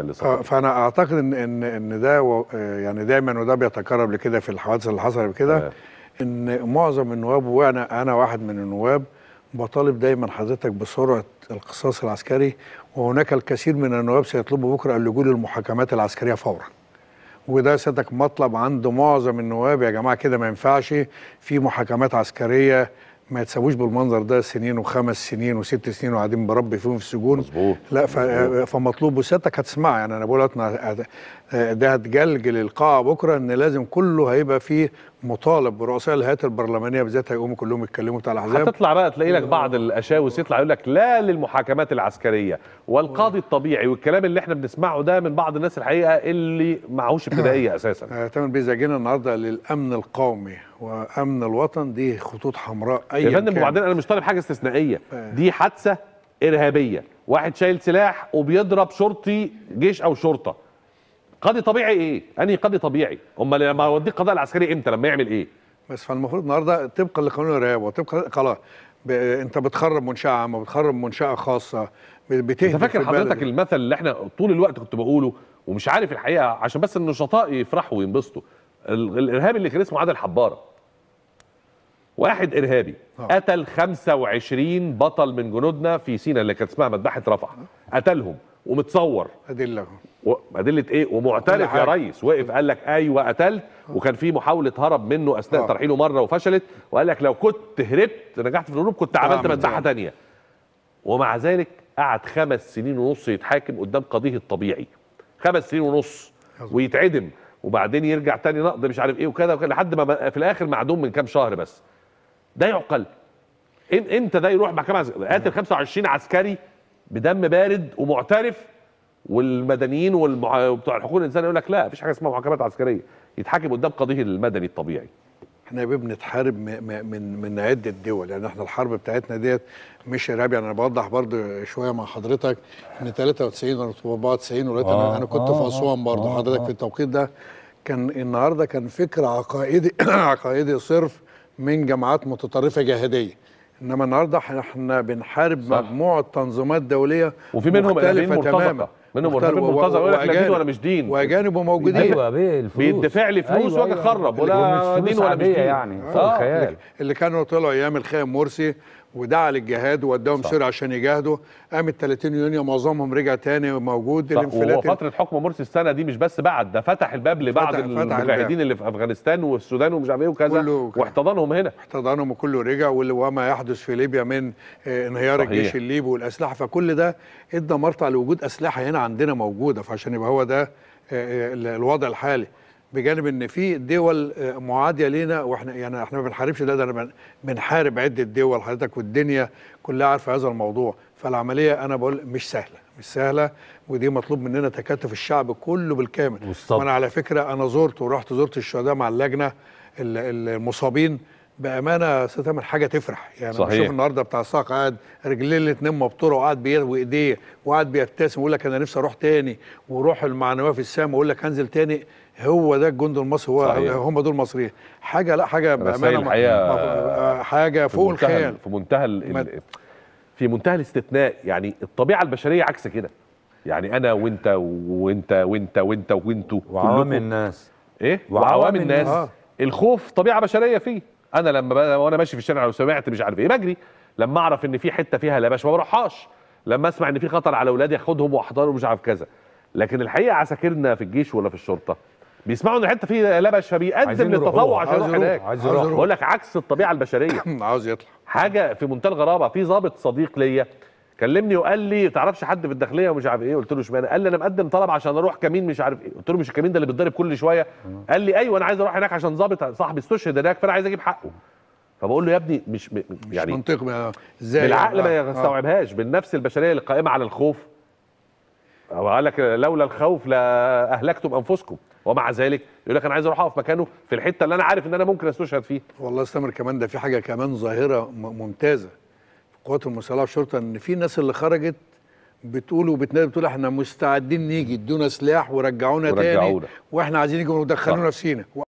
آه، فانا اعتقد ان ان ان ده آه، يعني دايما وده بيتكرر لكده في الحوادث اللي حصلت كده ان معظم النواب وانا انا واحد من النواب بطالب دايما حضرتك بسرعه القصاص العسكري وهناك الكثير من النواب سيطلبوا بكره اللجوء للمحاكمات العسكريه فورا. وده سيادتك مطلب عند معظم النواب يا جماعه كده ما ينفعش في محاكمات عسكريه ما يتسويش بالمنظر ده سنين وخمس سنين وست سنين وقاعدين بربي فيهم في السجون مظبوط لا مزبوط. فمطلوب وسيادتك هتسمع يعني انا بقول آه، ده هتجلجل القاعه بكره ان لازم كله هيبقى فيه مطالب برؤساء الهيئات البرلمانيه بالذات هيقوموا كلهم يتكلموا بتاع الاحزاب هتطلع بقى تلاقي لك بعض الاشاوس يطلع يقول لك لا للمحاكمات العسكريه والقاضي الطبيعي والكلام اللي احنا بنسمعه ده من بعض الناس الحقيقه اللي معهوش ابتدائيه اساسا آه، تمام بيزاجينا النهارده للامن القومي وامن الوطن دي خطوط حمراء اي يا فندم وبعدين انا مش طالب حاجه استثنائيه آه. دي حادثه ارهابيه واحد شايل سلاح وبيضرب شرطي جيش او شرطه قاضي طبيعي ايه انهي قاضي طبيعي امال لما اوديه القضاء العسكري امتى لما يعمل ايه بس فالمفروض النهارده طبقا لقانون الرقابه وطبقا خلاص ب... انت بتخرب منشاه عامه بتخرب منشاه خاصه بتهدي انت فاكر حضرتك المثل اللي احنا طول الوقت كنت بقوله ومش عارف الحقيقه عشان بس النشطاء يفرحوا وينبسطوا الارهابي اللي كان اسمه عادل حباره واحد ارهابي أوه. قتل 25 بطل من جنودنا في سينا اللي كانت اسمها مذبحه رفح قتلهم ومتصور ادله و... ادله ايه ومعترف يا ريس وقف قال لك ايوه قتلت وكان في محاوله هرب منه اثناء آه. ترحيله مره وفشلت وقال لك لو كنت هربت نجحت في الهروب كنت عملت آه، مذبحه ثانيه آه. ومع ذلك قعد خمس سنين ونص يتحاكم قدام قضيه الطبيعي خمس سنين ونص ويتعدم وبعدين يرجع تاني نقض مش عارف ايه وكذا لحد ما في الاخر معدوم من كام شهر بس ده يعقل امتى ده يروح محكمه قاتل 25 عسكري بدم بارد ومعترف والمدنيين وبتوع حقوق الحقوق الانسان يقول لك لا مفيش حاجه اسمها محاكمات عسكريه يتحاكم قدام قضيه المدني الطبيعي احنا يا بنتحارب من من عده دول يعني احنا الحرب بتاعتنا ديت مش ارهابي يعني انا بوضح برضو شويه مع حضرتك ان 93 و 94 ولغايه آه انا كنت آه في اسوان برضو آه حضرتك آه في التوقيت ده كان النهارده كان فكر عقائدي عقائدي صرف من جماعات متطرفه جهاديه انما النهارده احنا بنحارب مجموعه تنظيمات دوليه وفي منهم مختلفه تماما منهم مرتبين مرتزقه يقول لك لا دين ولا مش دين واجانب وموجودين أيوة،, ايوه بيه الفلوس بيدفع لي فلوس أيوة واجي أيوة. اخرب أيوة ولا دين ولا مش دين يعني آه. الخيال اللي كانوا طلعوا ايام الخام مرسي ودعا للجهاد ووداهم سوريا عشان يجاهدوا قامت 30 يونيو معظمهم رجع تاني موجود الانفلات وفتره حكم مرسي السنه دي مش بس بعد ده فتح الباب لبعض المجاهدين اللي في افغانستان والسودان ومش عارف ايه وكذا واحتضنهم هنا احتضنهم وكله رجع وما يحدث في ليبيا من آه، انهيار صحيح. الجيش الليبي والاسلحه فكل ده ادى مرتع لوجود اسلحه هنا عندنا موجوده فعشان يبقى هو ده آه، آه، الوضع الحالي بجانب ان في دول آه، معاديه لينا واحنا يعني احنا ما بنحاربش ده ده بنحارب عده دول حضرتك والدنيا كلها عارفه هذا الموضوع فالعمليه انا بقول مش سهله مش سهله ودي مطلوب مننا تكاتف الشعب كله بالكامل والصبر. وانا على فكره انا زرت ورحت زرت الشهداء مع اللجنه المصابين بامانه ستعمل حاجه تفرح يعني صحيح. بشوف النهارده بتاع الساق قاعد رجليه الاثنين مبطوره وقاعد بيد ايديه وقاعد بيبتسم ويقول لك انا نفسي اروح تاني وروح المعنويه في السماء ويقول لك هنزل تاني هو ده الجند المصري هو صحيح. هم دول مصريين حاجه لا حاجه بامانه الحقيقه آه، حاجه فوق الخيال في منتهى في منتهى الاستثناء يعني الطبيعه البشريه عكس كده يعني انا وانت وانت وانت وانت وانتوا وعوام الناس ايه وعوام الناس آه. الخوف طبيعه بشريه فيه انا لما وانا ماشي في الشارع لو سمعت مش عارف ايه بجري لما اعرف ان في حته فيها لا باش ما بروحهاش لما اسمع ان في خطر على اولادي اخدهم واحضرهم مش عارف كذا لكن الحقيقه عساكرنا في الجيش ولا في الشرطه بيسمعوا ان الحته فيه لبش فبيقدم للتطوع عشان يروح هناك بقول لك عكس الطبيعه البشريه عاوز يطلع حاجه في منتهى الغرابه في ظابط صديق ليا كلمني وقال لي تعرفش حد في الداخليه ومش عارف ايه قلت له اشمعنى قال لي انا مقدم طلب عشان اروح كمين مش عارف ايه قلت له مش الكمين ده اللي بيتضرب كل شويه قال لي ايوه انا عايز اروح هناك عشان ظابط صاحبي استشهد هناك فانا عايز اجيب حقه فبقول له يا ابني مش يعني مش منطقي ازاي بالعقل يعني؟ ما آه. يستوعبهاش بالنفس البشريه القائمه على الخوف هو قال لك لولا الخوف لاهلكتم انفسكم ومع ذلك يقول لك انا عايز اروح اقف مكانه في الحته اللي انا عارف ان انا ممكن استشهد فيها والله استمر كمان ده في حاجه كمان ظاهره ممتازه في القوات المسلحه والشرطه ان في ناس اللي خرجت بتقول وبتنادي بتقول احنا مستعدين نيجي ادونا سلاح ورجعونا, ورجعونا تاني واحنا عايزين يجوا ودخلونا في سينا